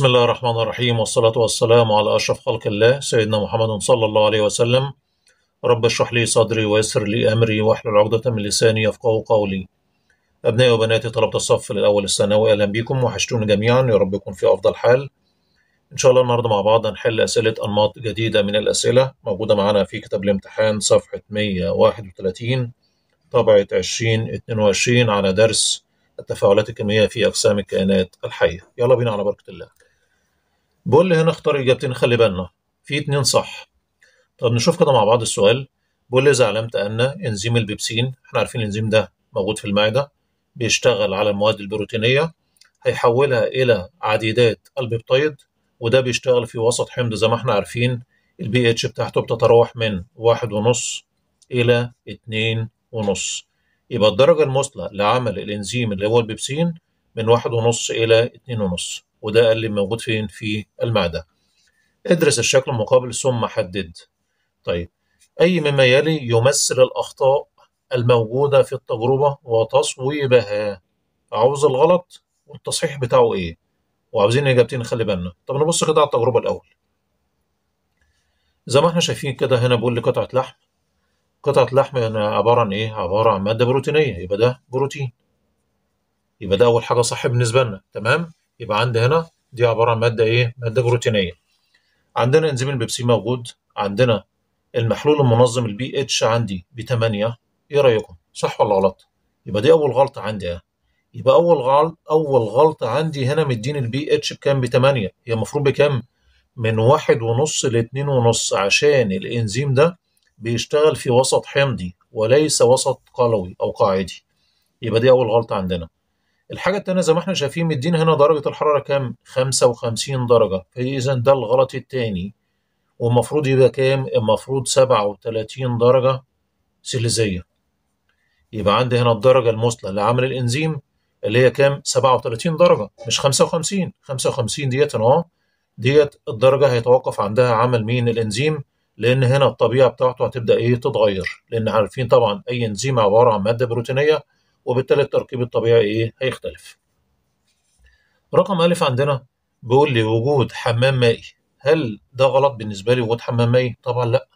بسم الله الرحمن الرحيم والصلاة والسلام على أشرف خلق الله سيدنا محمد صلى الله عليه وسلم رب اشرح لي صدري ويسر لي أمري واحلل عقدة من لساني يفقه قولي أبنائي وبناتي طلبة الصف للأول الثانوي أهلا بكم وحشتوني جميعا يا رب يكون في أفضل حال إن شاء الله النهاردة مع بعض هنحل أسئلة أنماط جديدة من الأسئلة موجودة معنا في كتاب الامتحان صفحة 131 طبعة 2022 على درس التفاعلات الكمية في أجسام الكائنات الحية يلا بينا على بركة الله بقول لي هنا اختار اجابتين خلي بالنا في اتنين صح طب نشوف كده مع بعض السؤال بقول لي اذا علمت ان انزيم البيبسين احنا عارفين الانزيم ده موجود في المعده بيشتغل على المواد البروتينيه هيحولها الى عديدات البيبتايد وده بيشتغل في وسط حمض زي ما احنا عارفين البي اتش بتاعته بتتراوح من واحد ونص الى اتنين ونص يبقى الدرجه المثلى لعمل الانزيم اللي هو البيبسين من واحد ونص الى اتنين ونص وده اللي موجود فين في المعدة ادرس الشكل المقابل ثم حدد طيب أي مما يلي يمثل الأخطاء الموجودة في التجربة وتصويبها عاوز الغلط والتصحيح بتاعه إيه وعاوزين إجابتين خلي بالنا طب نبص كده على التجربة الأول زي ما احنا شايفين كده هنا بقول لي قطعة لحم قطعة لحم هنا عبارة عن إيه؟ عبارة عن مادة بروتينية يبقى ده بروتين يبقى ده أول حاجة صح بالنسبة لنا تمام يبقى عندي هنا دي عباره عن ماده ايه ماده بروتينيه عندنا انزيم البيبسين موجود عندنا المحلول المنظم البي اتش عندي ب 8 ايه رايكم صح ولا غلط يبقى دي اول غلطه عندي اه يبقى اول غلط اول غلطه عندي هنا مديني البي اتش بكام ب 8 هي المفروض بكام من واحد ونص لاتنين ونص عشان الانزيم ده بيشتغل في وسط حمضي وليس وسط قلوي او قاعدي يبقى دي اول غلطه عندنا الحاجة التانية زي ما احنا شايفين مدين هنا درجة الحرارة كام؟ 55 درجة فإذا ده الغلط التاني والمفروض يبقى كام؟ المفروض 37 درجة سيليزية يبقى عندي هنا الدرجة المثلى لعمل الإنزيم اللي هي كام؟ 37 درجة مش 55 55 ديت أهو ديت الدرجة هيتوقف عندها عمل مين؟ الإنزيم لأن هنا الطبيعة بتاعته هتبدأ إيه؟ تتغير لأن عارفين طبعا أي إنزيم عبارة عن مادة بروتينية وبالتالي التركيب الطبيعي ايه هيختلف رقم ألف عندنا بيقول لي وجود حمام مائي هل ده غلط بالنسبة لي وجود حمام مائي؟ طبعا لا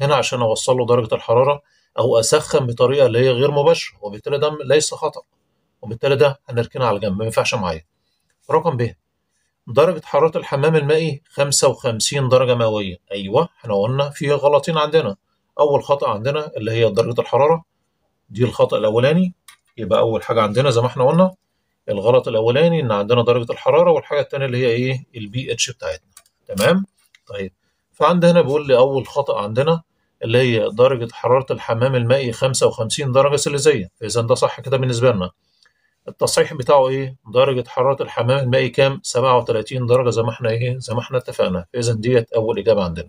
هنا عشان أوصل له درجة الحرارة أو أسخن بطريقة اللي هي غير مباشرة وبالتالي ده ليس خطأ وبالتالي ده هنركنه على جنب ما ينفعش معايا رقم ب درجة حرارة الحمام المائي 55 درجة مئوية أيوه احنا قلنا في غلطين عندنا أول خطأ عندنا اللي هي درجة الحرارة دي الخطأ الأولاني يبقى اول حاجه عندنا زي ما احنا قلنا الغلط الاولاني ان عندنا درجه الحراره والحاجه الثانيه اللي هي ايه البي اتش بتاعتنا تمام طيب فعند هنا بيقول لي اول خطا عندنا اللي هي درجه حراره الحمام المائي 55 درجه سليزيه فإذا ده صح كده بالنسبه لنا التصحيح بتاعه ايه درجه حراره الحمام المائي كام 37 درجه زي ما احنا ايه زي ما احنا اتفقنا فإذا ديت اول اجابه عندنا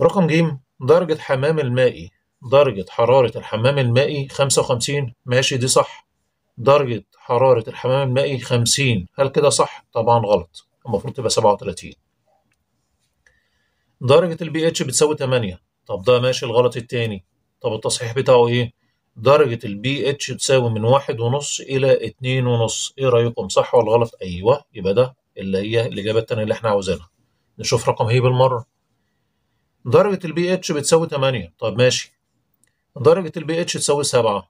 رقم جيم درجه حمام المائي درجة حرارة الحمام المائي 55 ماشي دي صح درجة حرارة الحمام المائي 50 هل كده صح؟ طبعا غلط المفروض تبقى 37 درجة البي اتش بتساوي 8 طب ده ماشي الغلط التاني طب التصحيح بتاعه ايه؟ درجة البي اتش تساوي من واحد ونص إلى اتنين ونص ايه رأيكم صح ولا غلط؟ أيوه يبقى ده اللي هي الإجابة التانية اللي احنا عاوزينها نشوف رقم هي بالمرة درجة البي اتش بتساوي 8 طب ماشي درجة البي اتش تساوي 7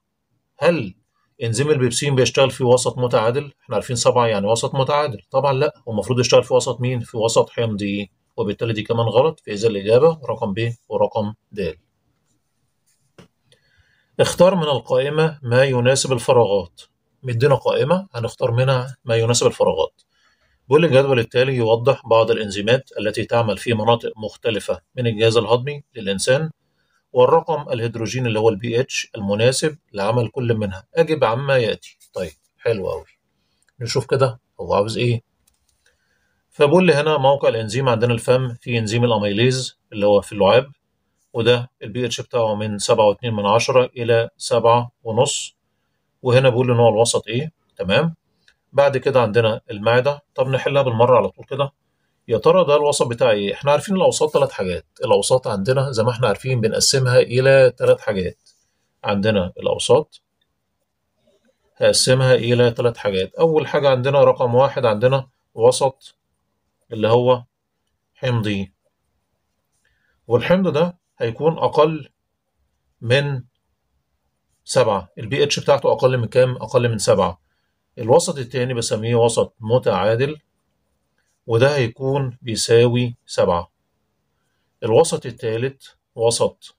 هل انزيم البيبسين بيشتغل في وسط متعادل؟ احنا عارفين 7 يعني وسط متعادل طبعا لا هو المفروض يشتغل في وسط مين؟ في وسط حمضي وبالتالي دي كمان غلط فإذا الإجابة رقم ب ورقم د اختار من القائمة ما يناسب الفراغات مدينا قائمة هنختار منها ما يناسب الفراغات بيقول الجدول التالي يوضح بعض الإنزيمات التي تعمل في مناطق مختلفة من الجهاز الهضمي للإنسان والرقم الهيدروجين اللي هو البي اتش المناسب لعمل كل منها اجب عما ياتي طيب حلو قوي نشوف كده هو عاوز ايه فبقول لي هنا موقع الانزيم عندنا الفم في انزيم الاميليز اللي هو في اللعاب وده البي اتش بتاعه من سبعة واتنين من عشرة إلى سبعة ونص وهنا بقول إن هو الوسط إيه تمام بعد كده عندنا المعدة طب نحلها بالمرة على طول كده يا ترى ده الوسط بتاع ايه؟ احنا عارفين الاوساط ثلاث حاجات، الاوساط عندنا زي ما احنا عارفين بنقسمها الى ثلاث حاجات، عندنا الاوساط هقسمها الى ثلاث حاجات، اول حاجة عندنا رقم واحد عندنا وسط اللي هو حمضي، e. والحمض ده هيكون اقل من سبعة، البي اتش بتاعته اقل من كام؟ اقل من سبعة، الوسط التاني بسميه وسط متعادل وده هيكون بيساوي سبعة الوسط الثالث وسط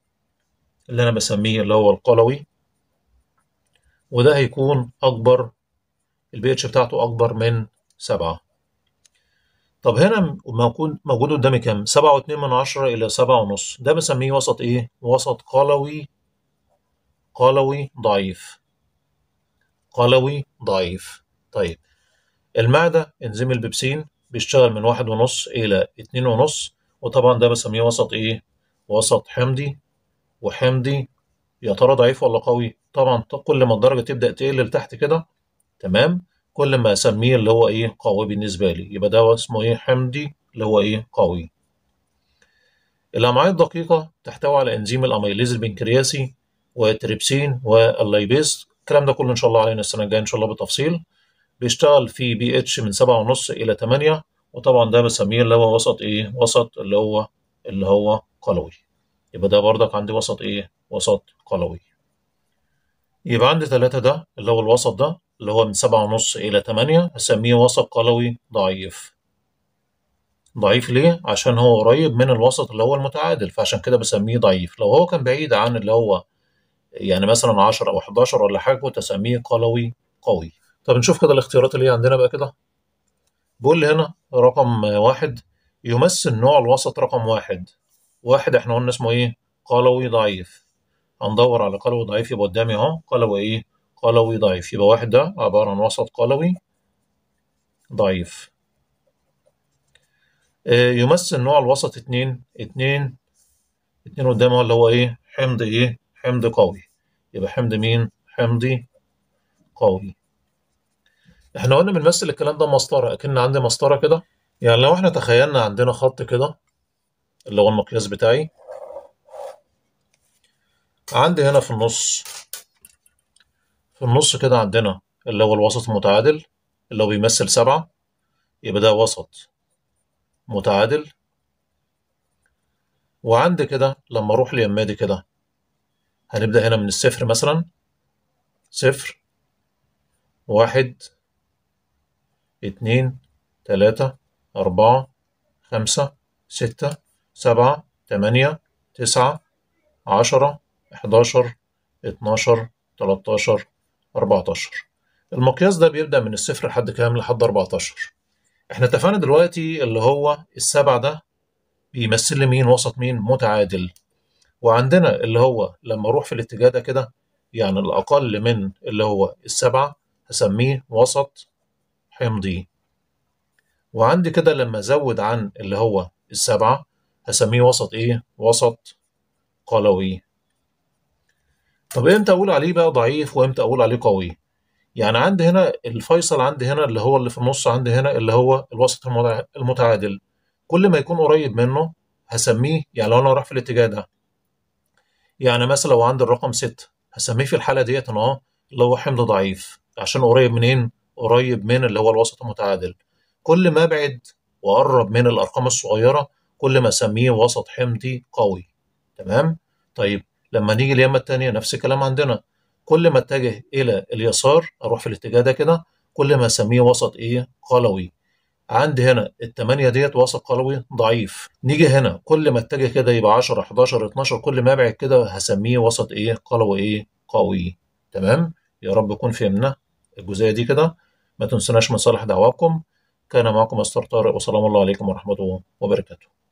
اللي أنا بسميه اللي هو القلوي وده هيكون أكبر البي اتش بتاعته أكبر من سبعة طب هنا موجود قدامي كام؟ سبعة واتنين من عشرة إلى سبعة ونص ده بسميه وسط إيه؟ وسط قلوي قلوي ضعيف قلوي ضعيف طيب المعدة انزيم البيبسين بيشتغل من واحد ونص إلى اتنين ونص وطبعا ده بسميه وسط إيه؟ وسط حمضي وحمضي يا ترى ضعيف ولا قوي؟ طبعا كل ما الدرجة تبدأ تقل لتحت كده تمام؟ كل ما أسميه اللي هو إيه؟ قوي بالنسبة لي يبقى ده اسمه إيه؟ حمضي اللي هو إيه؟ قوي. الأمعاء الدقيقة تحتوي على إنزيم الأميليز البنكرياسي وتريبسين والليبيز الكلام ده كله إن شاء الله علينا السنة الجاية إن شاء الله بالتفصيل. بيشتغل في بي اتش من سبعة ونص إلى تمانية وطبعا ده بسميه اللي هو وسط إيه وسط اللي هو اللي هو قلوي يبقى ده بردك عندي وسط إيه وسط قلوي يبقى عندي تلاتة ده اللي هو الوسط ده اللي هو من سبعة ونص إلى تمانية هسميه وسط قلوي ضعيف ضعيف ليه؟ عشان هو قريب من الوسط اللي هو المتعادل فعشان كده بسميه ضعيف لو هو كان بعيد عن اللي هو يعني مثلا عشر أو حداشر ولا حاجة كنت أسميه قلوي قوي طب نشوف كده الاختيارات اللي هي عندنا بقى كده بيقول لي هنا رقم واحد يمثل نوع الوسط رقم واحد واحد احنا قلنا اسمه ايه قلوي ضعيف هندور على قلوي ضعيف يبقى قدامي اهو قلوي ايه قلوي ضعيف يبقى واحد ده عبارة عن وسط قلوي ضعيف آه، يمثل نوع الوسط اتنين اتنين اتنين قدامي اللي هو ايه حمض ايه حمض قوي يبقى حمض مين حمضي قوي احنا قلنا بنمثل الكلام ده مسطره اكن عندي مسطره كده يعني لو احنا تخيلنا عندنا خط كده اللي هو المقياس بتاعي عندي هنا في النص في النص كده عندنا اللي هو الوسط المتعادل اللي هو بيمثل سبعة يبقى ده وسط متعادل وعندي كده لما اروح اليمه دي كده هنبدأ هنا من الصفر مثلا صفر واحد اتنين تلاتة أربعة خمسة ستة سبعة تمانية تسعة عشرة حداشر اتناشر تلاتاشر أربعتاشر المقياس ده بيبدأ من الصفر لحد كام لحد أربعتاشر احنا اتفقنا دلوقتي اللي هو السبعة ده بيمثل لي مين وسط مين متعادل وعندنا اللي هو لما اروح في الاتجاه ده كده يعني الاقل من اللي هو السبعه هسميه وسط حمضي وعندي كده لما أزود عن اللي هو السبعة هسميه وسط إيه؟ وسط قلوي طب إمتى أقول عليه بقى ضعيف وإمتى أقول عليه قوي؟ يعني عندي هنا الفيصل عندي هنا اللي هو اللي في النص عندي هنا اللي هو الوسط المتعادل كل ما يكون قريب منه هسميه يعني لو أنا رايح في الاتجاه ده يعني مثلا لو عندي الرقم 6 هسميه في الحالة ديت إن اللي هو حمض ضعيف عشان قريب منين؟ قريب من اللي هو الوسط المتعادل كل ما ابعد واقرب من الارقام الصغيره كل ما اسميه وسط حمضي قوي تمام طيب لما نيجي اليمة التانية نفس الكلام عندنا كل ما اتجه الى اليسار اروح في الاتجاه ده كده كل ما اسميه وسط ايه قلوي عندي هنا التمانية ديت وسط قلوي ضعيف نيجي هنا كل ما اتجه كده يبقى 10 11 12 كل ما ابعد كده هسميه وسط ايه قلوي ايه قوي تمام يا رب يكون فهمنا الجزئيه دي كده ما تنسوناش من صالح دعواكم كان معكم أستاذ طارق وسلام الله عليكم ورحمة الله وبركاته